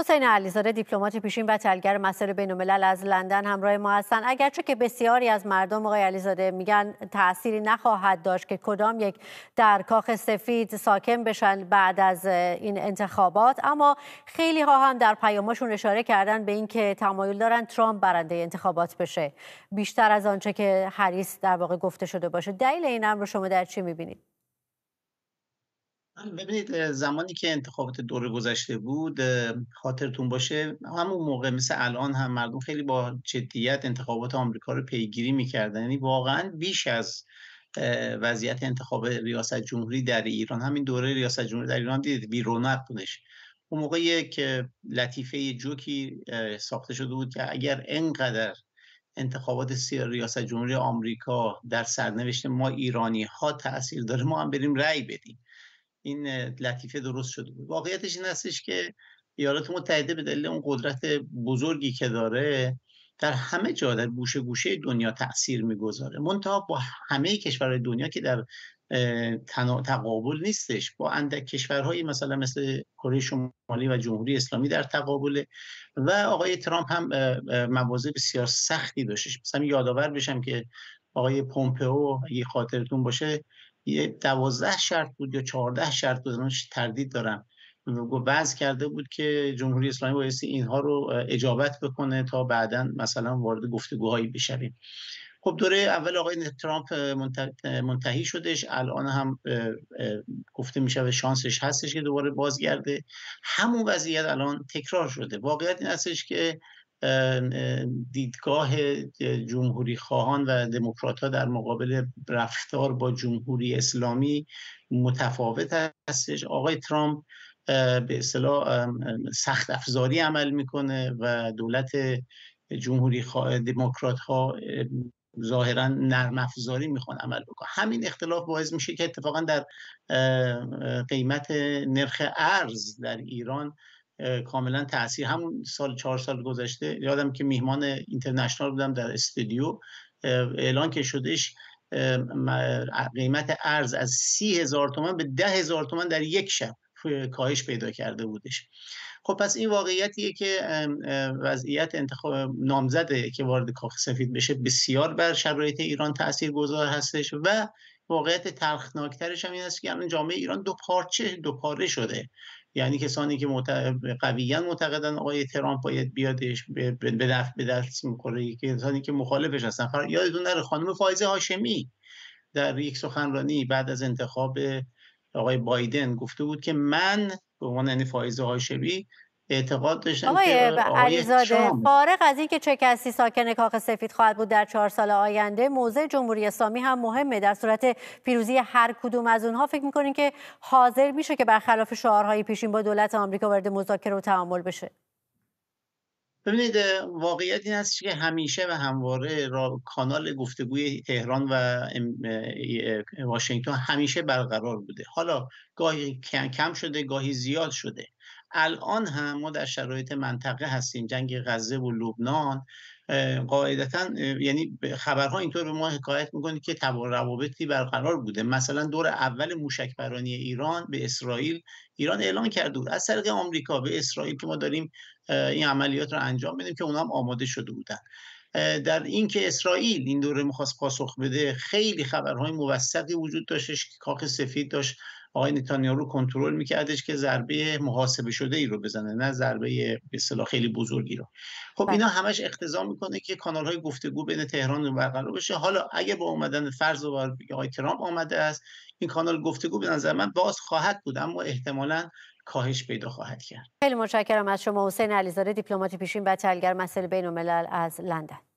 حسین علیزاده دیپلمات پیشین و تلگر مسائل بین از لندن همراه ما هستند اگرچه که بسیاری از مردم آقای علیزاده میگن تأثیری نخواهد داشت که کدام یک در کاخ سفید ساکن بشن بعد از این انتخابات اما خیلی ها هم در پیامشون اشاره کردن به اینکه تمایل دارن ترامپ برنده انتخابات بشه بیشتر از آنچه که هریس در واقع گفته شده باشه دلیل این امر رو شما در چی میبینید آره، ببینید زمانی که انتخابات دوره گذشته بود خاطرتون باشه همون موقع مثل الان هم مردم خیلی با جدیت انتخابات آمریکا رو پیگیری میکردن یعنی واقعا بیش از وضعیت انتخاب ریاست جمهوری در ایران همین دوره ریاست جمهوری در ایران دیدید بی رونق بودش اون موقع یک لطیفه جوکی ساخته شده بود که اگر انقدر انتخابات ریاست جمهوری آمریکا در سرنوشت ما ایرانی ها تاثیر داره ما هم بریم رأی بدیم این لطیفه درست شده بود واقعیتش این هستش که ایالات متحده به دلیل اون قدرت بزرگی که داره در همه جا در گوشه گوشه دنیا تاثیر میگذاره منتها با همه کشورهای دنیا که در تقابل نیستش با اندک کشورهایی مثلا مثل کره شمالی و جمهوری اسلامی در تقابله و آقای ترامپ هم مواضع بسیار سختی داشتش مثلا یادآور بشم که آقای پومپئو اگه خاطرتون باشه یه دوازده شرط بود یا چهارده شرط بود تردید دارم وضع کرده بود که جمهوری اسلامی بایستی اینها رو اجابت بکنه تا بعدا مثلا وارد گفتگوهایی بشویم خب دوره اول آقای ترامپ منتهی شدش الان هم گفته میشه شانسش هستش که دوباره بازگرده همون وضعیت الان تکرار شده واقعیت این هستش که دیدگاه جمهوری خواهان و دموکرات ها در مقابل رفتار با جمهوری اسلامی متفاوت هستش آقای ترامپ به اصطلاح سخت افزاری عمل میکنه و دولت جمهوری دموکرات ها ظاهرا نرم افزاری میخوان عمل بکنه همین اختلاف باعث میشه که اتفاقا در قیمت نرخ ارز در ایران کاملا تاثیر همون سال چهار سال گذشته یادم که میهمان اینترنشنال بودم در استودیو اعلان که شدش قیمت ارز از سی هزار تومن به ده هزار تومن در یک شب کاهش پیدا کرده بودش خب پس این واقعیتیه که وضعیت انتخاب نامزده که وارد کاخ سفید بشه بسیار بر شرایط ایران تاثیر گذار هستش و واقعیت تلخناکترش هم این است که الان جامعه ایران دو پارچه دو پاره شده یعنی کسانی که مت... قویا معتقدن آقای ترامپ باید بیادش به دست به دست میخوره کسانی که مخالفش هستن فر... یادتون نره خانم فایزه هاشمی در یک سخنرانی بعد از انتخاب آقای بایدن گفته بود که من به عنوان یعنی فایزه هاشمی اعتقاد داشتن آقای, علیزاده فارغ از اینکه چه کسی ساکن کاخ سفید خواهد بود در چهار سال آینده موضع جمهوری اسلامی هم مهمه در صورت پیروزی هر کدوم از اونها فکر میکنین که حاضر میشه که برخلاف شعارهای پیشین با دولت آمریکا وارد مذاکره و تعامل بشه ببینید واقعیت این است که همیشه و همواره کانال گفتگوی تهران و واشنگتن همیشه برقرار بوده حالا گاهی کم شده گاهی زیاد شده الان هم ما در شرایط منطقه هستیم جنگ غزه و لبنان قاعدتا یعنی خبرها اینطور به ما حکایت میکنه که روابطی برقرار بوده مثلا دور اول موشکبرانی ایران به اسرائیل ایران اعلام کرده بود از طریق آمریکا به اسرائیل که ما داریم این عملیات رو انجام بدیم که اونا هم آماده شده بودن در اینکه اسرائیل این دوره میخواست پاسخ بده خیلی خبرهای موثقی وجود داشتش که کاخ سفید داشت آقای نتانیاهو کنترل میکردش که ضربه محاسبه شده ای رو بزنه نه ضربه به خیلی بزرگی رو خب اینا بله. همش اقتضا میکنه که کانال های گفتگو بین تهران و برقرار بشه حالا اگه با اومدن فرض و آقای ترامپ آمده است این کانال گفتگو به نظر من باز خواهد بود اما احتمالا کاهش پیدا خواهد کرد خیلی متشکرم از شما حسین علیزاده دیپلمات پیشین و تحلیلگر مسائل بین از لندن